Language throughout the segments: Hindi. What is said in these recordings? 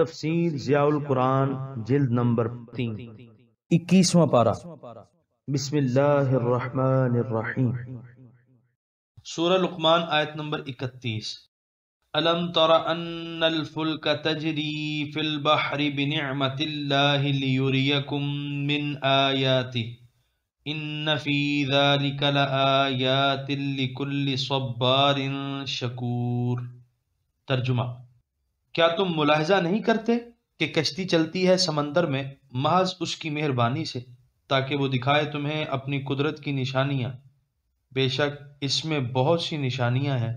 तफसीर जियाउल कुरान जिल्द नंबर तीन इक्कीसवां पारा बिस्मिल्लाहिर्रहमानिर्रहीम सूरह लुकमान आयत नंबर 31 अलम तर अन्नल फुल्क तजरी फिल बहरी बिनिअमतिल्लाहि लियुरियकुम मिन आयाति इन फी ذلك لآيات لكل صبار शकूर तर्जुमा क्या तुम मुलाहजा नहीं करते कि कश्ती चलती है समंदर में महज उसकी मेहरबानी से ताकि वो दिखाए तुम्हें अपनी कुदरत की निशानियाँ बेशक इसमें बहुत सी निशानियाँ हैं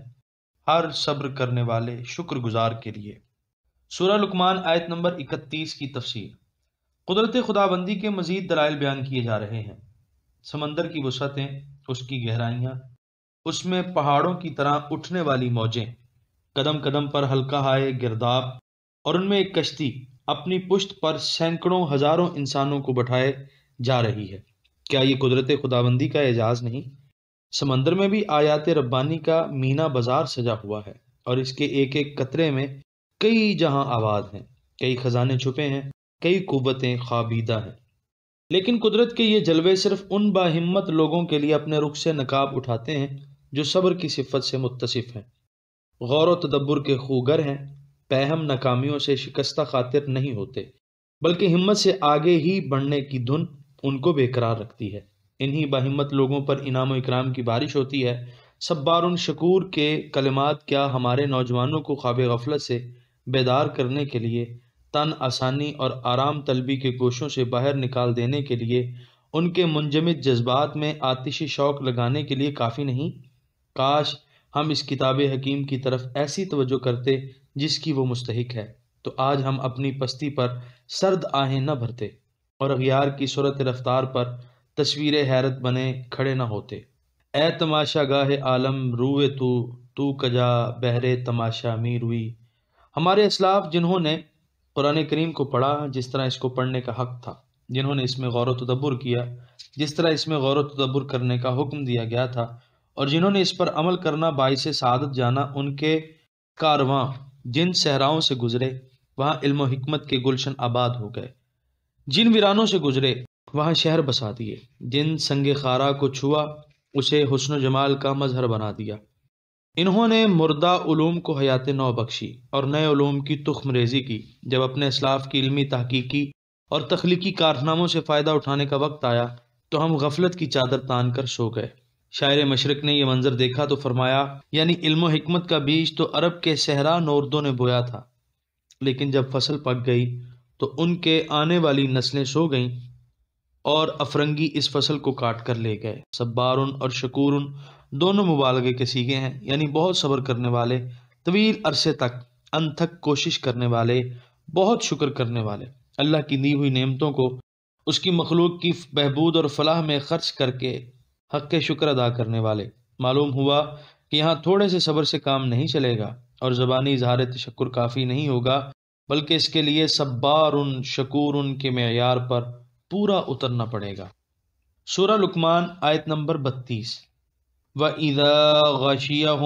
हर सब्र करने वाले शुक्रगुजार के लिए सूरह लुकमान आयत नंबर 31 की तफसीर कुदरत खुदाबंदी के मजीद दलाइल बयान किए जा रहे हैं समंदर की वसतें उसकी गहराइयाँ उसमें पहाड़ों की तरह उठने वाली मौजें कदम कदम पर हल्का हाय गिरदाब और उनमें एक कश्ती अपनी पुश्त पर सैकड़ों हजारों इंसानों को बैठाए जा रही है क्या ये कुदरत खुदाबंदी का एजाज नहीं समंदर में भी आयात रब्बानी का मीना बाजार सजा हुआ है और इसके एक एक कतरे में कई जहां आबाद हैं कई खजाने छुपे हैं कई कुवतें खाबीदा हैं लेकिन कुदरत के ये जलवे सिर्फ उन बाहिम्मत लोगों के लिए अपने रुख से नकाब उठाते हैं जो सब्र की सिफत से मुतसिफ हैं गौर व तदब्बर के खूगर हैं पैहम नाकामियों से शिकस्ता खातिर नहीं होते बल्कि हिम्मत से आगे ही बढ़ने की धुन उनको बेकरार रखती है इन्हीं बाहिम्मत लोगों पर इनाम इकराम की बारिश होती है बार उन शकूर के कलमात क्या हमारे नौजवानों को ख्वाब गफलत से बेदार करने के लिए तन आसानी और आराम तलबी के गोशों से बाहर निकाल देने के लिए उनके मुंजमद जज्बात में आतिशी शौक लगाने के लिए काफ़ी नहीं काश हम इस किताब हकीम की तरफ ऐसी तवज्जो करते जिसकी वो मुस्तक है तो आज हम अपनी पस्ती पर सर्द आहें न भरते और अगियार की सूरत रफ्तार पर तस्वीर हैरत बने खड़े न होते ए तमाशा गाह आलम रूए तू तू कजा बहरे तमाशा मीर हुई हमारे असलाफ जिन्होंने कुरान करीम को पढ़ा जिस तरह इसको पढ़ने का हक था जिन्होंने इसमें गौर तदब्बर किया जिस तरह इसमें गौर तदब्बर करने का हुक्म दिया गया था और जिन्होंने इस पर अमल करना बाई से सादत जाना उनके कारवां जिन सहराओं से गुजरे वहाँ इल्म हमत के गुलशन आबाद हो गए जिन वीरानों से गुजरे वहाँ शहर बसा दिए जिन संग खारा को छुआ उसे हसन जमाल का मजहर बना दिया इन्होंने मुर्दा उलूम को हयात नौ बख्शी और नए उलूम की तुखम रेजी की जब अपने इसलाफ की इलमी तहकीकी और तख्लीकी कारनामों से फ़ायदा उठाने का वक्त आया तो हम गफलत की चादर तान कर सो गए शायर मशरक ने यह मंजर देखा तो फरमाया यानी इल्मो हिकमत का बीज तो अरब के सहरा नौरदों ने बोया था लेकिन जब फसल पक गई तो उनके आने वाली नस्लें सो गईं और अफरंगी इस फसल को काट कर ले गए सब्बार और शकूर दोनों मुबालगे के सीगे हैं यानी बहुत सब्र करने वाले तवील अरसे तक अनथक कोशिश करने वाले बहुत शुक्र करने वाले अल्लाह की दी हुई नियमतों को उसकी मखलूक की बहबूद और फलाह में खर्च करके हक के शुक्र अदा करने वाले मालूम हुआ कि यहाँ थोड़े से सब्र से काम नहीं चलेगा और ज़बानी इजहार तशक्र काफ़ी नहीं होगा बल्कि इसके लिए सब्बार उन शकूर उन के मैार पर पूरा उतरना पड़ेगा सूरा लुकमान आयत नंबर बत्तीस व इदा गशिया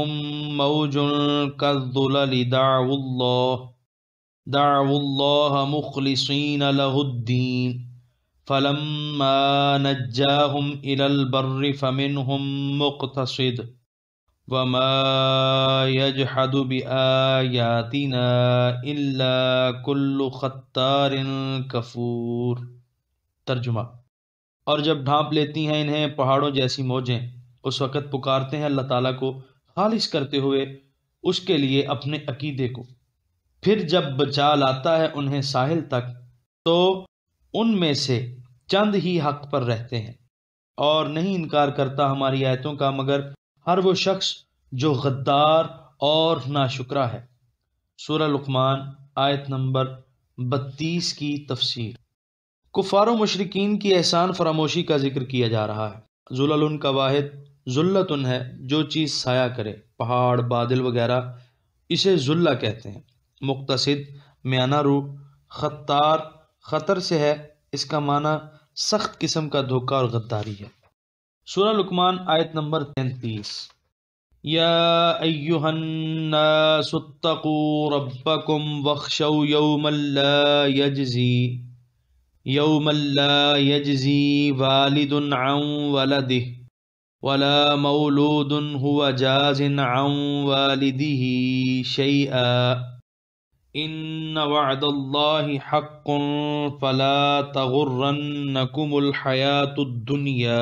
लहुद्दीन فلما نجاهم إلى البر فمنهم مقتصد وما يجحد بآياتنا إلا كل ख़त्तार कफूर तर्जुमा और जब ढांप लेती हैं इन्हें पहाड़ों जैसी मौजें उस वक़्त पुकारते हैं अल्लाह ताला को खालिश करते हुए उसके लिए अपने अकीदे को फिर जब बचा लाता है उन्हें साहिल तक तो उनमें से चंद ही हक पर रहते हैं और नहीं इनकार करता हमारी आयतों का मगर हर वो शख्स जो गद्दार और नाशुक्रा है सूर लुकमान आयत नंबर बत्तीस की तफसीर कुफार मशरकिन की एहसान फरामोशी का जिक्र किया जा रहा है जुल्ल का वाहिद उन है जो चीज़ साया करे पहाड़ बादल वगैरह इसे जुल्ला कहते हैं मुख्तसद म्याना रू खत्तार ख़तर से है इसका माना सख्त किस्म का धोखा और गद्दारी है सूरह लुकमान आयत नंबर तैंतीस यातकू रबकुम वख्श यौमल्ला यजजी यौमल्ला यजजी वालिद वलदि वला मौलूद हुआ जाजिन वालिदी शैआ इन वदल्लाक फ़ला तगुर्रनकुमहयातुद्दुनिया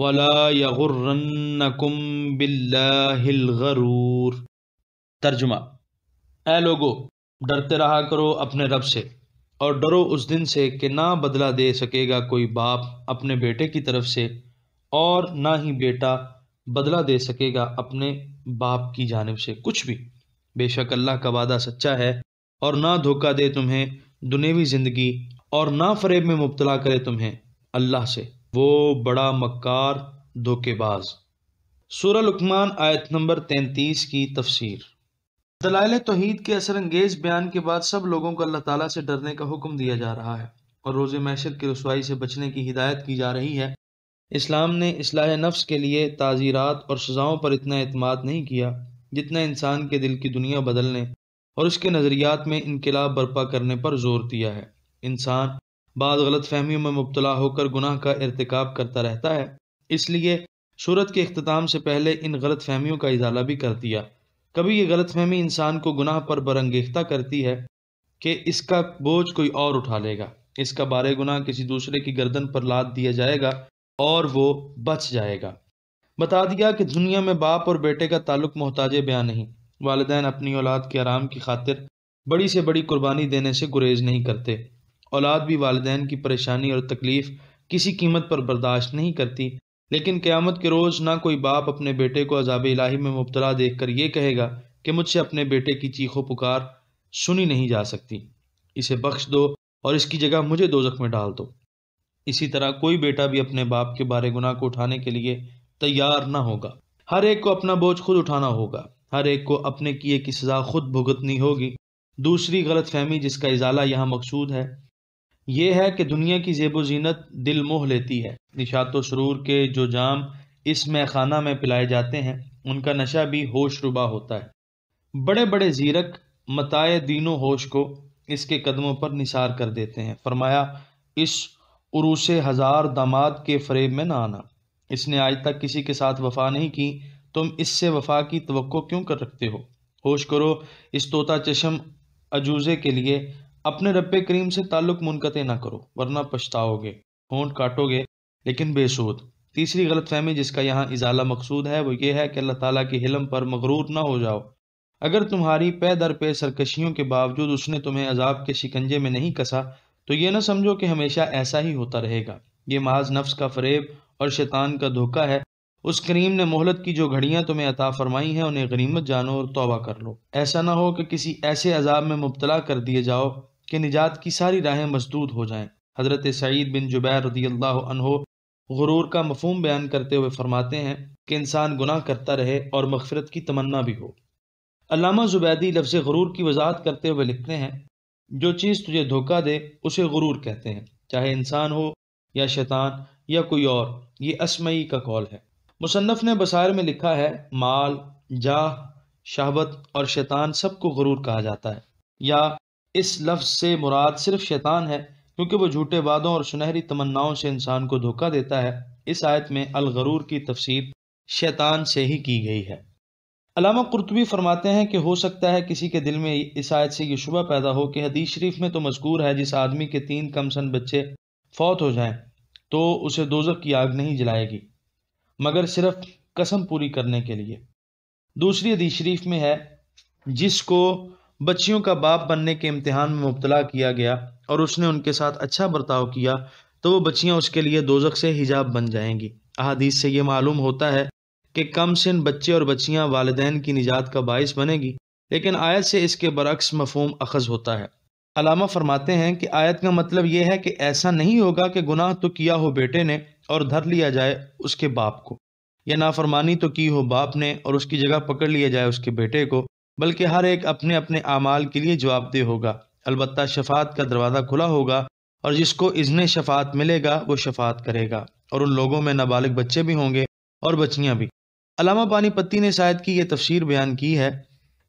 वला यगुर्रनकुम बिल्लाहिलगरूर तर्जुमा ए लोगो डरते रहा करो अपने रब से और डरो उस दिन से कि ना बदला दे सकेगा कोई बाप अपने बेटे की तरफ से और ना ही बेटा बदला दे सकेगा अपने बाप की जानब से कुछ भी बेशक अल्लाह का वादा सच्चा है और ना धोखा दे तुम्हें दुनेवी ज़िंदगी और ना फरेब में मुबतला करे तुम्हें अल्लाह से वो बड़ा मक्कार धोखेबाज सूर लकमान आयत नंबर तैंतीस की तफसीर दलाल तोहद के असरंगेज बयान के बाद सब लोगों को अल्लाह ताला से डरने का हुक्म दिया जा रहा है और रोज़ मैशर की रसवाई से बचने की हिदायत की जा रही है इस्लाम ने इसलाह नफ्स के लिए ताज़ीरात और सज़ाओं पर इतना अतमाद नहीं किया जितना इंसान के दिल की दुनिया बदलने और उसके नज़रियात में इनकलाब बर्पा करने पर जोर दिया है इंसान बाद गलत फहमियों में मुबतला होकर गुनाह का irtikab करता रहता है इसलिए सूरत के अख्ताम से पहले इन गलत फहमियों का इजाला भी कर दिया कभी ये गलत फहमी इंसान को गुनाह पर बरंगेख्ता करती है कि इसका बोझ कोई और उठा लेगा इसका बारे गुनाह किसी दूसरे की गर्दन पर लाद दिया जाएगा और वो बच जाएगा बता दिया कि दुनिया में बाप और बेटे का ताल्लुक मोहताज बयान नहीं वालदे अपनी औलाद के आराम की खातिर बड़ी से बड़ी कुर्बानी देने से गुरेज नहीं करते औलाद भी वालदान की परेशानी और तकलीफ़ किसी कीमत पर बर्दाश्त नहीं करती लेकिन क़्यामत के रोज़ ना कोई बाप अपने बेटे को अजाब इलाही में मुबतला देख कर ये कहेगा कि मुझसे अपने बेटे की चीखों पुकार सुनी नहीं जा सकती इसे बख्श दो और इसकी जगह मुझे दो में डाल दो इसी तरह कोई बेटा भी अपने बाप के बारे गुनाह को उठाने के लिए तैयार ना होगा हर एक को अपना बोझ खुद उठाना होगा हर एक को अपने किए की सजा खुद भुगतनी होगी दूसरी गलत फहमी जिसका इजाला यहाँ मकसूद है ये है कि दुनिया की जेब जीनत दिल मोह लेती है निशात सरूर के जो जाम इस मैखाना में पिलाए जाते हैं उनका नशा भी होश रुबा होता है बड़े बड़े जीरक मताए दीनो होश को इसके कदमों पर निसार कर देते हैं फरमाया इस उरूस हज़ार दामाद के फरेब में ना आना इसने आज तक किसी के साथ वफा नहीं की तुम इससे वफा की तो क्यों कर रखते हो होश करो इस तोता चशम अजूज़े के लिए अपने रब्बे करीम से ताल्लुक़ मुनकते ना करो वरना पछताओगे होंट काटोगे लेकिन बेसूद तीसरी गलतफहमी जिसका यहाँ इजाला मकसूद है वो ये है कि अल्लाह ताला की हिलम पर मगरूर ना हो जाओ अगर तुम्हारी पे दर पे सरकशियों के बावजूद उसने तुम्हें अजाब के शिकंजे में नहीं कसा तो ये ना समझो कि हमेशा ऐसा ही होता रहेगा ये महाज नफ्स का फरेब और शैतान का धोखा है उस करीम ने मोहलत की जो घड़ियां तुम्हें अता फरमाई हैं उन्हें गनीमत जानो और तौबा कर लो ऐसा ना हो कि किसी ऐसे अजाब में मुबतला कर दिए जाओ कि निजात की सारी राहें मजदूद हो जाएं हज़रत सईद बिन जुबैर रदी अल्लाह गुरूर का मफहम बयान करते हुए फरमाते हैं कि इंसान गुनाह करता रहे और मगफरत की तमन्ना भी हो अमामा जुबैदी लफ्ज़ गुरूर की वजाहत करते हुए लिखते हैं जो चीज़ तुझे धोखा दे उसे गुरूर कहते हैं चाहे इंसान हो या शैतान या कोई और ये असमई का कौल है मुसन्फ़ ने बसार में लिखा है माल जाह शहबत और शैतान सब को गरूर कहा जाता है या इस लफ्ज़ से मुराद सिर्फ शैतान है क्योंकि वह झूठे वादों और सुनहरी तमन्नाओं से इंसान को धोखा देता है इस आयत में अलगरूर की तफसीर शैतान से ही की गई है अलामा कुरतबी फरमाते हैं कि हो सकता है किसी के दिल में इस आयत से ये शुबा पैदा हो कि हदीस शरीफ में तो मजकूर है जिस आदमी के तीन कमसन बच्चे फौत हो जाएं तो उसे दोजक की आग नहीं जलाएगी मगर सिर्फ कसम पूरी करने के लिए दूसरी हदीस शरीफ में है जिसको बच्चियों का बाप बनने के इम्तिहान में मुबतला किया गया और उसने उनके साथ अच्छा बर्ताव किया तो वो बच्चियाँ उसके लिए दोजक से हिजाब बन जाएंगी अहादीस से ये मालूम होता है कि कम सिन बच्चे और बच्चियाँ वालदेन की निजात का बायस बनेगी लेकिन आयत से इसके बरक्स मफहम अखज़ होता है अलामा फरमाते हैं कि आयत का मतलब यह है कि ऐसा नहीं होगा कि गुनाह तो किया हो बेटे ने और धर लिया जाए उसके बाप को या नाफरमानी तो की हो बाप ने और उसकी जगह पकड़ लिया जाए उसके बेटे को बल्कि हर एक अपने अपने अमाल के लिए जवाबदेह होगा अलबत् शफात का दरवाज़ा खुला होगा और जिसको इजन शफात मिलेगा वो शफात करेगा और उन लोगों में नाबालिग बच्चे भी होंगे और बच्चियाँ भी अलामा पानीपत्ती ने शायद की यह तफसीर बयान की है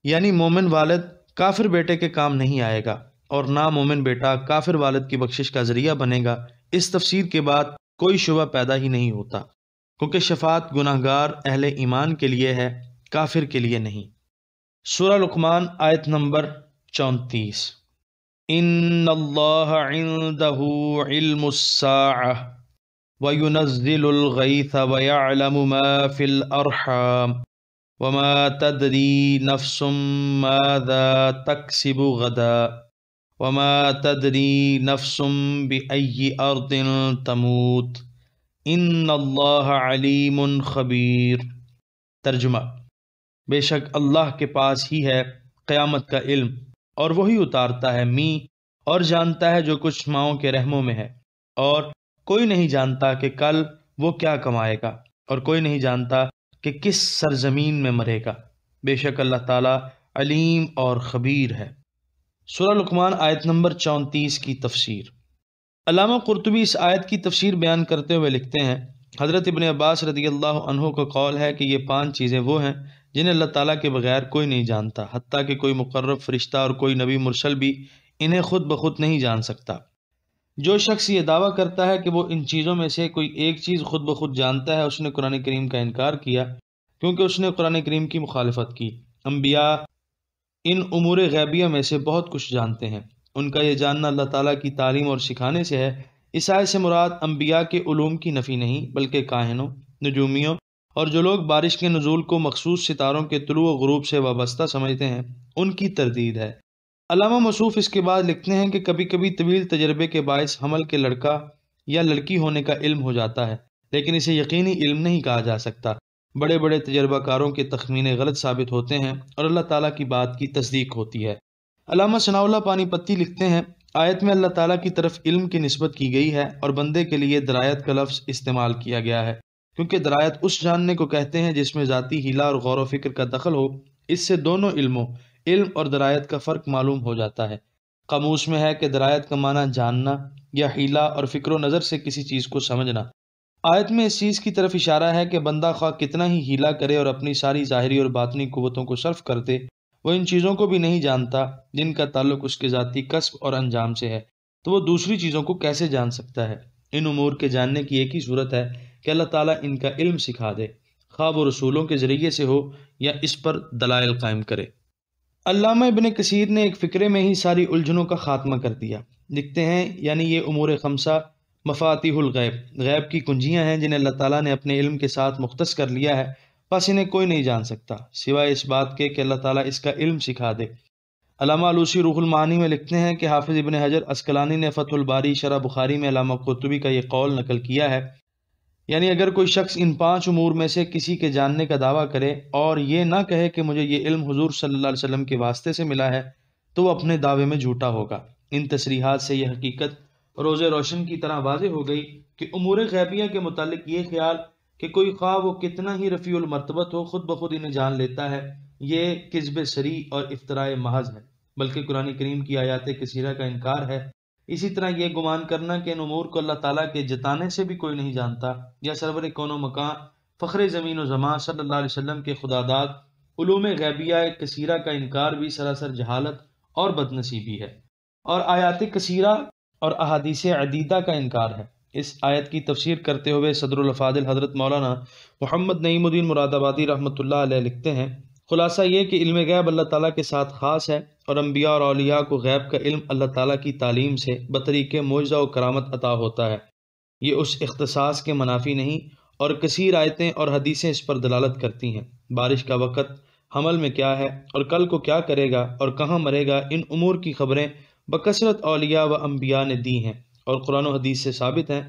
यानी मोमिन वालद काफिर बेटे के काम नहीं आएगा और मोमिन बेटा काफिर वालद की बख्शिश का जरिया बनेगा इस तफसीर के बाद कोई शुबा पैदा ही नहीं होता क्योंकि शफात गुनाहगार अहल ईमान के लिए है काफिर के लिए नहीं सूर लुकमान आयत नंबर चौंतीस इन अल्लाह वमा तदरी नफसुम मादा तकसिबु गदा वमा तदरी नफसुम बी अर्दिन तमूत इन अलीम ख़बीर तर्जुमा बेशक अल्लाह के पास ही है क़यामत का इल्म और वही उतारता है मी और जानता है जो कुछ माओं के रहमों में है और कोई नहीं जानता कि कल वो क्या कमाएगा और कोई नहीं जानता कि किस सरजमीन में मरेगा बेशक अल्लाह ताला अलीम और ख़बीर है सुरह लुकमान आयत नंबर चौंतीस की तफसीर अलामा कुरतुबी इस आयत की तफसीर बयान करते हुए लिखते हैं हज़रत इबन अब्बास रदी अल्लाह का कौल है कि ये पाँच चीज़ें वो हैं जिन्हें अल्लाह ताला के बगैर कोई नहीं जानता हती कि कोई मुकर्र फ़रिश्ता और कोई नबी मुरसल भी इन्हें खुद ब खुद नहीं जान सकता जो शख्स ये दावा करता है कि वो इन चीज़ों में से कोई एक चीज़ खुद ब खुद जानता है उसने कुरान करीम का इनकार किया क्योंकि उसने कुरान करीम की मुखालफत की अम्बिया इन उमूर गैबिया में से बहुत कुछ जानते हैं उनका यह जानना अल्लाह ताला की तालीम और सिखाने से है ईसाई से मुराद अम्बिया के उलूम की नफ़ी नहीं बल्कि काहनों नजूमियों और जो लोग बारिश के नजूल को मखसूस सितारों के तलु व गरूब से वाबस्ता समझते हैं उनकी तरदीद है अलामा मसूफ इसके बाद लिखते हैं कि कभी कभी तवील तजर्बे के बायस हमल के लड़का या लड़की होने का इल्म हो जाता है लेकिन इसे यकीनी इल्म नहीं कहा जा सकता बड़े बड़े तजर्बाकारों के तखमीने गलत साबित होते हैं और अल्लाह ताला की बात की तस्दीक होती है अलामा शनाउल्ला पानीपत्ती लिखते हैं आयत में अल्लाह ताला की तरफ इल्म की नस्बत की गई है और बंदे के लिए दरायत का लफ्ज़ इस्तेमाल किया गया है क्योंकि दरायत उस जानने को कहते हैं जिसमें ज़ाती हीला और गौर फिक्र का दखल हो इससे दोनों इल्मों इल्म और दरायत का फ़र्क मालूम हो जाता है कमूस में है कि दरायत का माना जानना या हीला और फिक्र नज़र से किसी चीज़ को समझना आयत में इस चीज़ की तरफ इशारा है कि बंदा खा कितना ही हीला करे और अपनी सारी ज़ाहरी और बातनी कुतों को सर्फ कर दे वह इन चीज़ों को भी नहीं जानता जिनका ताल्लुक उसके ज़ाती कस्ब और अंजाम से है तो वह दूसरी चीज़ों को कैसे जान सकता है इन उमूर के जानने की एक ही सूरत है कि अल्लाह ताली इनका इल्म सिखा दे ख्वा व रसूलों के ज़रिए से हो या इस पर दलाइल कायम करे अलामा इबन कसीर ने एक फ़िक्रे में ही सारी उलझनों का ख़ात्मा कर दिया लिखते हैं यानी ये उमूर खमसा मफातिहुल गैब की कुंजियाँ हैं जिन्हें अल्लाह ताला ने अपने इल्म के साथ मुख्त कर लिया है बस इन्हें कोई नहीं जान सकता सिवाय इस बात के कि अल्लाह ताला इसका इल्म सिखा दे अलामा अलूसी रूहुलमानी में लिखते हैं कि हाफिज़ इबन हजर अस्कलानी ने फ़तुलबारी शरा बुखारी में अलामा कुतुबी का ये कौल नकल किया है यानी अगर कोई शख्स इन पाँच उमूर में से किसी के जानने का दावा करे और ये ना कहे कि मुझे ये इल्म हजूर सल्ला वसम के वास्ते से मिला है तो वह अपने दावे में झूठा होगा इन तसरीहत से यह हकीकत रोज़ रोशन की तरह वाज हो गई कि उमूर गैबिया के मतलब ये ख्याल कि कोई ख्वा वो कितना ही रफ़ी मरतबत हो खुद ब खुद इन्हें जान लेता है ये किस्ब सरी और इफ्तरा महज है बल्कि कुरानी करीम की आयात कसीरा का इनकार है इसी तरह यह गुमान करना कि इन उमूर को अल्लाह ताला के जताने से भी कोई नहीं जानता या सरवर कौन मकान फ़ख्र ज़मीन ज़मां सल्ला वसम के खुदादाद ूम गैबिया कसीरा का इनकार भी सरासर जहालत और बदनसीबी है और आयात कसीरा और अहादीस अदीदा का इनकार है इस आयत की तफसीर करते हुए सदरफादिल हज़रत मौलाना मोहम्मद नईमुद्दीन मुरादाबादी रहमत लिखते हैं खुलासा ये कि इल्म गैब अल्लाह ताला के साथ ख़ास है और अम्बिया और अलिया को गैब का इल्म अल्लाह ताला की तालीम से बतरीक मुआजा व करामत अता होता है ये उस अख्तसास के मुनाफी नहीं और कसर आयतें और हदीसें इस पर दलालत करती हैं बारिश का वक़्त हमल में क्या है और कल को क्या करेगा और कहाँ मरेगा इन अमूर की खबरें बकसरत अलिया व अम्बिया ने दी हैं और कुरान हदीस से साबित हैं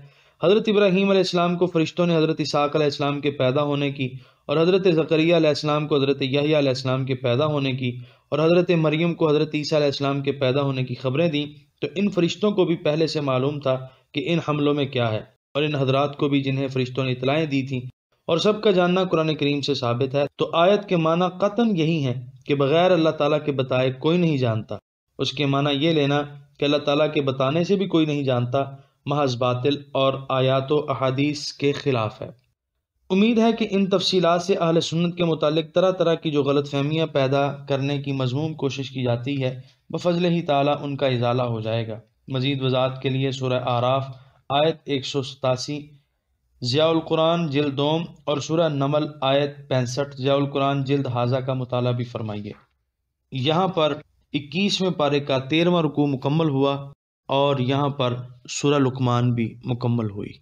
हज़रत इब्राहीम आसमाम को फ़रिश्तों ने हज़रत इसाक आसमाम के पैदा होने की और हज़रत ज़करिया को हज़रत यहिया के पैदा होने की और हज़रत मरियम को हज़रत ईसा आसमाम के पैदा होने की खबरें दी तो इन फ़रिश्तों को भी पहले से मालूम था कि इन हमलों में क्या है और इन हजरात को भी जिन्हें फ़रिश्तों ने इतलाएँ दी थी और सबका जानना कुरान करीम से साबित है तो आयत के माना कतन यही है कि बग़ैर अल्लाह ताला के बताए कोई नहीं जानता उसके माना ये लेना कि अल्लाह ताला के बताने से भी कोई नहीं जानता महज बातिल और आयात अहादीस के ख़िलाफ़ है उम्मीद है कि इन तफसीलात से अहल सुन्नत के मुतालिक तरह तरह की जो गलत फहमियाँ पैदा करने की मजमूम कोशिश की जाती है बफजल ही ताला उनका इजाला हो जाएगा मजीद वजात के लिए सुर आराफ आयत एक सौ सतासी ज़ियाकुरान जिल्द दोम और सुरह नमल आयत पैंसठ ज़ियाकुरान जिल्द हाजा का मुताला भी फरमाइए यहाँ पर इक्कीसवें पारे का तेरहवा रुकू मुकम्मल हुआ और यहाँ पर सुरा लुकमान भी मुकम्मल हुई